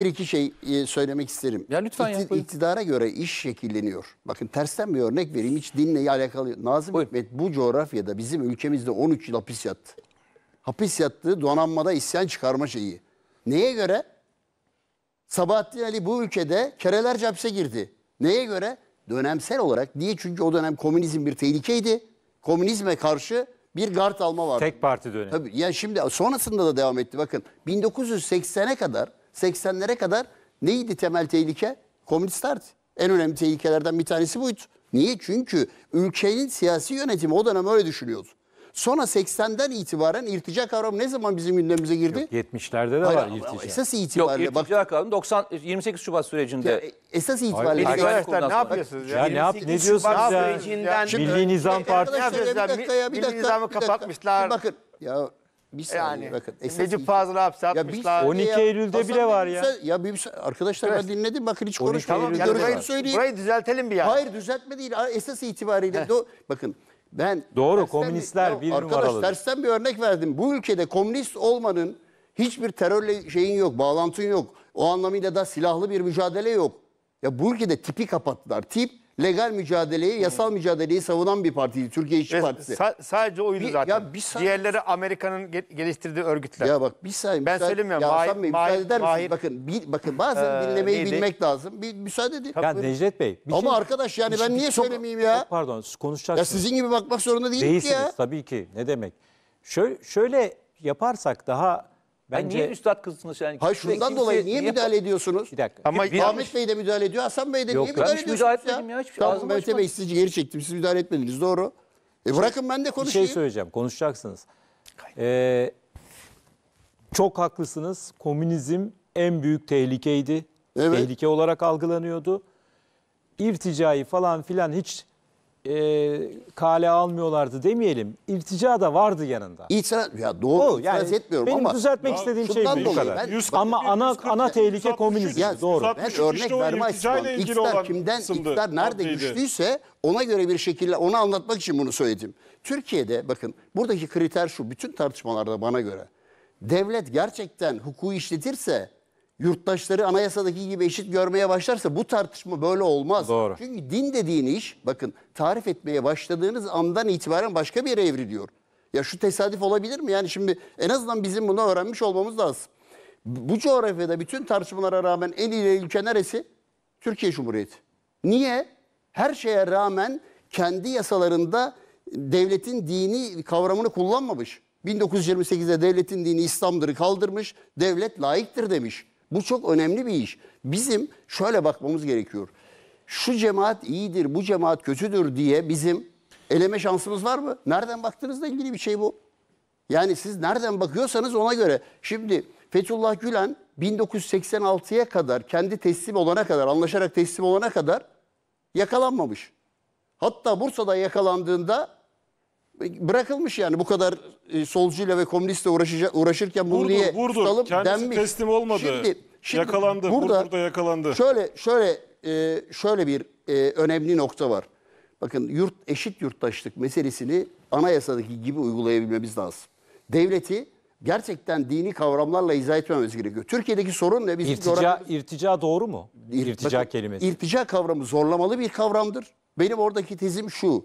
bir iki şey e, söylemek isterim. Ya lütfen İkti, İktidara göre iş şekilleniyor. Bakın tersten bir örnek vereyim. Hiç dinle alakalı. Nazım Buyurun. Hikmet bu coğrafyada bizim ülkemizde 13 yıl hapis yattı. Hapis yattı donanmada isyan çıkarma şeyi. Neye göre? Sabahattin Ali bu ülkede kerelerce hapse girdi. Neye göre? Dönemsel olarak. Niye? Çünkü o dönem komünizm bir tehlikeydi. Komünizme karşı bir gard alma vardı. Tek parti dönemi. Tabii. Yani şimdi sonrasında da devam etti. Bakın 1980'e kadar 80'lere kadar neydi temel tehlike? Komünist En önemli tehlikelerden bir tanesi buydu. Niye? Çünkü ülkenin siyasi yönetimi o dönem öyle düşünüyordu. Sonra 80'den itibaren irtica kavramı ne zaman bizim gündemimize girdi? Yok, 70'lerde de Hayır, var irtica. Esas itibariyle Yok, irtica bak. kavramı 90 28 Şubat sürecinde. Ya, e, esas itibariyle Hayır, arkadaşlar ne yapıyorsunuz ya? ya ne yap ne diyorsunuz Şubat ya? Sürecinden... Milli Nizam Partisi. Bir dakika ya bir dakika. Milli Nizamı kapatmışlar. Bakın ya bir saniye yani, bakın. Esas Necip Fazıl hapse atmışlar. 12 Eylül'de Hasan bile var ya. Ya bir arkadaşlar evet. ben dinledim bakın hiç konuşmadım. Tamam, yani burayı, söyleyeyim. burayı düzeltelim bir yani. Hayır düzeltme değil. Esas itibariyle do, bakın ben Doğru komünistler bir, bir numaralı. Arkadaş tersten bir örnek verdim. Bu ülkede komünist olmanın hiçbir terörle şeyin yok, bağlantın yok. O anlamıyla da silahlı bir mücadele yok. Ya bu ülkede tipi kapattılar. Tip legal mücadeleyi, yasal mücadeleyi savunan bir partiydi. Türkiye İşçi Partisi. sa- sadece oydu Bir- zaten. ya bir Diğerleri Amerika'nın ge- geliştirdiği örgütler. Ya bak bir saniye. Ben müsaade- söylemiyorum. Ya Hasan Mahir- Bey müsaade Bakın, bir, bakın bazen Ee, dinlemeyi neydi? bilmek lazım. Bir müsaade edin. Ya Necdet Bey. bir Ama şey- arkadaş yani bir şey- ben niye çok- söylemeyeyim ya? Çok pardon konuşacaksınız. Ya sizin gibi bakmak zorunda değil ki Değilsiniz tabii ki. Ne demek? Şöyle, şöyle yaparsak daha Bence ben niye üstad kızsınız yani? Hayır şundan kimse, dolayı niye, niye müdahale ediyorsunuz? Bir dakika. Ama bir Ahmet Bey de müdahale ediyor, Hasan Bey de Yok, niye müdahale ediyorsunuz müdahale Etmedim ya hiçbir Tamam Mehmet Bey sizi geri çektim, siz müdahale etmediniz doğru. E şey- bırakın ben de konuşayım. Bir şey söyleyeceğim, konuşacaksınız. Ee, çok haklısınız. Komünizm en büyük tehlikeydi. Evet. Tehlike olarak algılanıyordu. İrtica'yı falan filan hiç e, kale almıyorlardı demeyelim. İltica da vardı yanında. İtiraz, ya doğru, Doğru, yani itiraz etmiyorum benim ama düzeltmek Ya istediğim şey bu kadar. ben- Yüz- Ama ana ana tehlike komünizm. Doğru. ben örnek işte o verme kimden, kısımdı, iktidar nerede güçlüyse ona göre bir şekilde onu anlatmak için bunu söyledim. Türkiye'de bakın buradaki kriter şu bütün tartışmalarda bana göre. Devlet gerçekten hukuku işletirse yurttaşları anayasadaki gibi eşit görmeye başlarsa bu tartışma böyle olmaz. Doğru. Çünkü din dediğin iş bakın tarif etmeye başladığınız andan itibaren başka bir yere evriliyor. Ya şu tesadüf olabilir mi? Yani şimdi en azından bizim bunu öğrenmiş olmamız lazım. Bu coğrafyada bütün tartışmalara rağmen en ileri ülke neresi? Türkiye Cumhuriyeti. Niye? Her şeye rağmen kendi yasalarında devletin dini kavramını kullanmamış. 1928'de devletin dini İslam'dır kaldırmış, devlet laiktir demiş. Bu çok önemli bir iş. Bizim şöyle bakmamız gerekiyor. Şu cemaat iyidir, bu cemaat kötüdür diye bizim eleme şansımız var mı? Nereden baktığınızla ilgili bir şey bu. Yani siz nereden bakıyorsanız ona göre. Şimdi Fethullah Gülen 1986'ya kadar kendi teslim olana kadar, anlaşarak teslim olana kadar yakalanmamış. Hatta Bursa'da yakalandığında bırakılmış yani bu kadar e, solcuyla ve komünistle uğraşacak, uğraşırken bunu vurdu, niye vurdu. tutalım Kendisi denmiş. teslim olmadı. Şimdi, şimdi yakalandı. Burada, burada yakalandı. Şöyle şöyle e, şöyle bir e, önemli nokta var. Bakın yurt eşit yurttaşlık meselesini anayasadaki gibi uygulayabilmemiz lazım. Devleti gerçekten dini kavramlarla izah etmemiz gerekiyor. Türkiye'deki sorun ne? Biz İrtica, oranımız... irtica doğru mu? İrtica irtica kelimesi. İrtica kavramı zorlamalı bir kavramdır. Benim oradaki tezim şu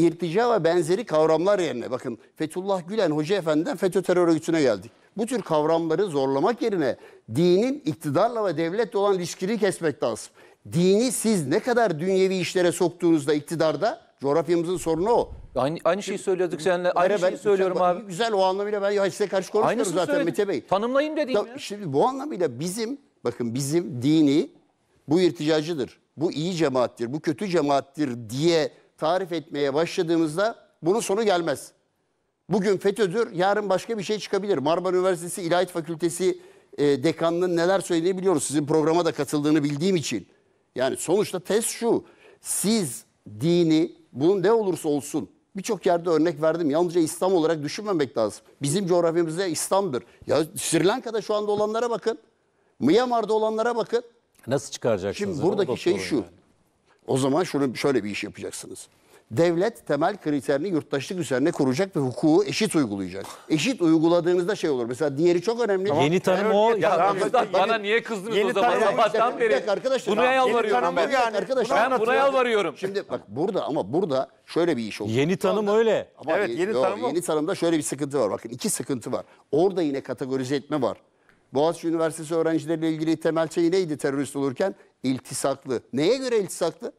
irtica ve benzeri kavramlar yerine bakın Fethullah Gülen Hoca Efendi'den FETÖ terör örgütüne geldik. Bu tür kavramları zorlamak yerine dinin iktidarla ve devletle olan ilişkini kesmek lazım. Dini siz ne kadar dünyevi işlere soktuğunuzda iktidarda coğrafyamızın sorunu o. Aynı, aynı şeyi söyledik seninle. Aynı şeyi söylüyorum güzel, abi. Güzel o anlamıyla ben ya size karşı konuşmuyorum Aynısını zaten söyledim. Mete Bey. Tanımlayın dediğim ya. Şimdi bu anlamıyla bizim bakın bizim dini bu irticacıdır. Bu iyi cemaattir, bu kötü cemaattir diye tarif etmeye başladığımızda bunun sonu gelmez. Bugün FETÖ'dür, yarın başka bir şey çıkabilir. Marmara Üniversitesi İlahiyat Fakültesi e, dekanının neler söylediğini biliyoruz. Sizin programa da katıldığını bildiğim için. Yani sonuçta test şu. Siz dini, bunun ne olursa olsun, birçok yerde örnek verdim. Yalnızca İslam olarak düşünmemek lazım. Bizim coğrafyamızda İslam'dır. Ya Sri Lanka'da şu anda olanlara bakın. Myanmar'da olanlara bakın. Nasıl çıkaracaksınız? Şimdi buradaki şey şu. Yani. O zaman şunu şöyle bir iş yapacaksınız. Devlet temel kriterini yurttaşlık üzerine kuracak ve hukuku eşit uygulayacak. Eşit uyguladığınızda şey olur. Mesela diğeri çok önemli. Yeni tanım o. Ya, tamam, yeni, bana niye kızdınız yeni o zaman? Tanım, Sabahtan işte, beri. Arkadaşlar, buna yalvarıyorum ben. Yani, arkadaşlar, ben buna yalvarıyorum. Şimdi bak burada ama burada şöyle bir iş oldu. Yeni tanım anda, öyle. Ama evet yeni yo, tanım. Yeni tanımda şöyle bir sıkıntı var. Bakın iki sıkıntı var. Orada yine kategorize etme var. Boğaziçi Üniversitesi öğrencileriyle ilgili temel şey neydi terörist olurken? iltisaklı. Neye göre iltisaklı?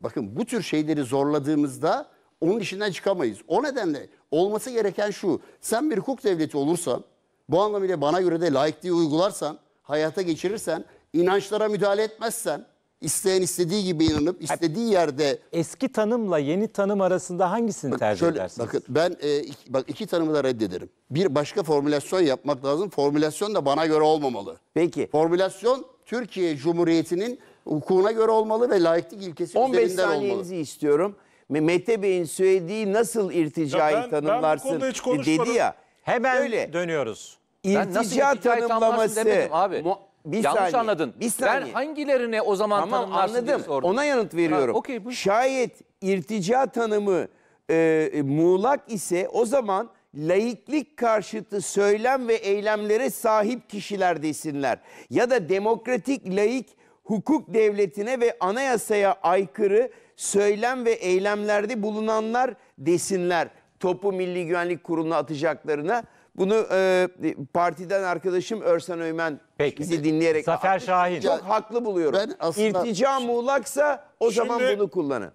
Bakın bu tür şeyleri zorladığımızda onun işinden çıkamayız. O nedenle olması gereken şu. Sen bir hukuk devleti olursan, bu anlamıyla bana göre de laikliği uygularsan, hayata geçirirsen, inançlara müdahale etmezsen, isteyen istediği gibi inanıp istediği yerde... Eski tanımla yeni tanım arasında hangisini bakın, tercih şöyle, edersiniz? Bakın ben e, iki, bak iki tanımı da reddederim. Bir başka formülasyon yapmak lazım. Formülasyon da bana göre olmamalı. Peki. Formülasyon Türkiye Cumhuriyeti'nin hukukuna göre olmalı ve layıklık ilkesi üzerinden olmalı. 15 saniyenizi istiyorum. Mete Bey'in söylediği nasıl irticayı ya ben, tanımlarsın ben hiç e, dedi ya. Hemen öyle. dönüyoruz. İrtica ben tanımlaması. abi. bir Yanlış saniye. anladın. Bir saniye. Ben hangilerine o zaman tamam, tanımlarsın anladım. diye sordum. Ona yanıt veriyorum. Ha, okay, Şayet irtica tanımı e, e, muğlak ise o zaman laiklik karşıtı söylem ve eylemlere sahip kişiler desinler. Ya da demokratik laik hukuk devletine ve anayasaya aykırı söylem ve eylemlerde bulunanlar desinler. Topu Milli Güvenlik Kurulu'na atacaklarına. Bunu e, partiden arkadaşım Örsan Öymen Peki. bizi dinleyerek Zafer Şahin. çok haklı buluyorum. Ben aslında- İrtica muğlaksa o Şimdi- zaman bunu kullanın.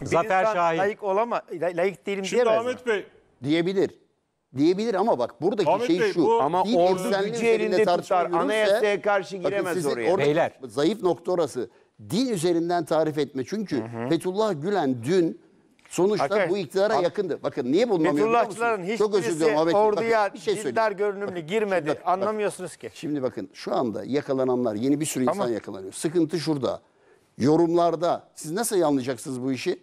Bir Zafer Şahin. Layık olama, layık değilim Şimdi diyemez mi? Bey diyebilir diyebilir ama bak buradaki Ahmet şey Bey, şu. bu- Ama din ordu gücü üzerinde elinde tutar. tartışma yürürse- Anayasaya karşı Bakın giremez sizin oraya. oradaki Beyler. Zayıf nokta orası. Din üzerinden tarif etme. Çünkü Fethullah Gülen dün sonuçta Arkadaş, bu iktidara yakındı. Bakın niye bulunamıyor biliyor musunuz? Fethullahçıların hiçbirisi Ahmet Bey. Bakın, orduya bir şey söyleyeyim. görünümlü girmedi. Anlamıyorsunuz ki. Şimdi bakın şu anda yakalananlar yeni bir sürü insan yakalanıyor. Sıkıntı şurada. Yorumlarda siz nasıl anlayacaksınız bu işi?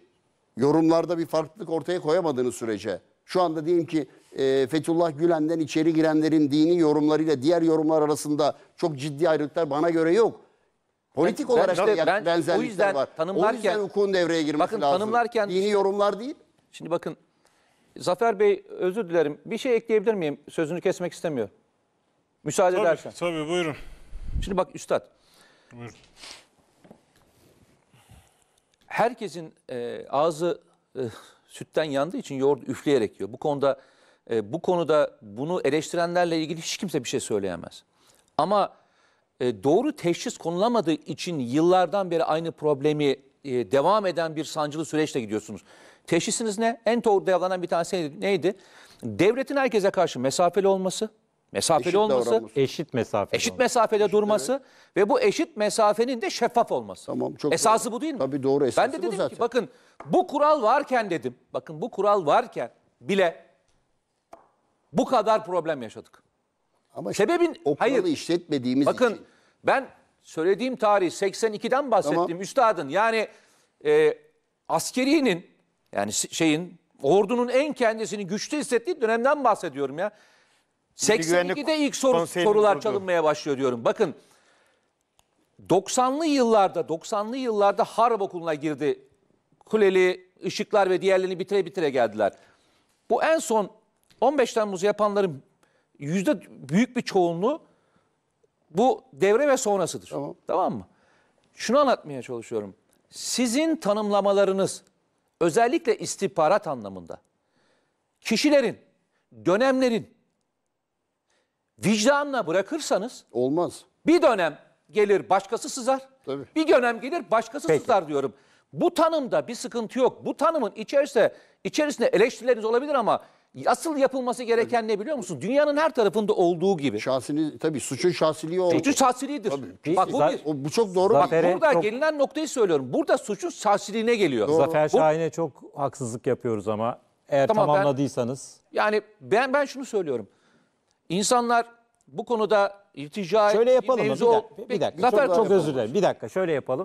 Yorumlarda bir farklılık ortaya koyamadığınız sürece. Şu anda diyelim ki e, Fethullah Gülen'den içeri girenlerin dini yorumlarıyla diğer yorumlar arasında çok ciddi ayrılıklar bana göre yok. Politik ben, olarak ben, da ben, benzerlikler o yüzden var. Tanımlarken, o yüzden hukukun devreye girmesi bakın, lazım. Tanımlarken, dini yorumlar değil. Şimdi bakın Zafer Bey özür dilerim. Bir şey ekleyebilir miyim? Sözünü kesmek istemiyor. Müsaade tabii, edersen. Tabii buyurun. Şimdi bak Üstad. Buyurun. Herkesin e, ağzı e, sütten yandığı için yoğurt üfleyerek yiyor. Bu konuda e, bu konuda bunu eleştirenlerle ilgili hiç kimse bir şey söyleyemez. Ama e, doğru teşhis konulamadığı için yıllardan beri aynı problemi e, devam eden bir sancılı süreçle gidiyorsunuz. Teşhisiniz ne? En doğru davranan bir tanesi neydi? Devletin herkese karşı mesafeli olması, mesafeli Eşit olması, Eşit mesafe. eşit mesafede durması ve bu eşit mesafenin de şeffaf olması. Tamam, çok esası doğru. bu değil mi? Tabii doğru, esası ben de bu dedim ki bakın bu kural varken dedim. Bakın bu kural varken bile bu kadar problem yaşadık. Ama Sebebin o hayır. işletmediğimiz Bakın için. ben söylediğim tarih 82'den bahsettiğim tamam. üstadın. Yani e, askeriyenin yani şeyin ordunun en kendisini güçlü hissettiği dönemden bahsediyorum ya. 82'de ilk soru, sorular çalınmaya başlıyor diyorum. Bakın 90'lı yıllarda 90'lı yıllarda harp okuluna girdi. Kuleli, ışıklar ve diğerlerini bitire bitire geldiler. Bu en son 15 Temmuzu yapanların yüzde büyük bir çoğunluğu bu devre ve sonrasıdır. Tamam. tamam mı? Şunu anlatmaya çalışıyorum. Sizin tanımlamalarınız özellikle istihbarat anlamında kişilerin, dönemlerin vicdanla bırakırsanız olmaz. Bir dönem gelir başkası sızar. Tabii. Bir dönem gelir başkası Peki. sızar diyorum. Bu tanımda bir sıkıntı yok. Bu tanımın içerisinde içerisinde eleştirileriniz olabilir ama Asıl yapılması gereken ne biliyor musun? Dünyanın her tarafında olduğu gibi. Şahsini tabii suçun şahsiliği o. Suçun şahsiliğidir. Tabii. Bak bu Zaten- O, bu çok doğru. Bak, burada çok- gelinen noktayı söylüyorum. Burada suçun şahsiliğine geliyor. Zafer Bu- Şahin'e çok haksızlık yapıyoruz ama eğer Tamam, ben- Yani ben ben şunu söylüyorum. İnsanlar bu konuda irtica Şöyle yapalım mı? Bir, ol- bir dakika. Zafer çok, çok özür dilerim. Bir dakika şöyle yapalım.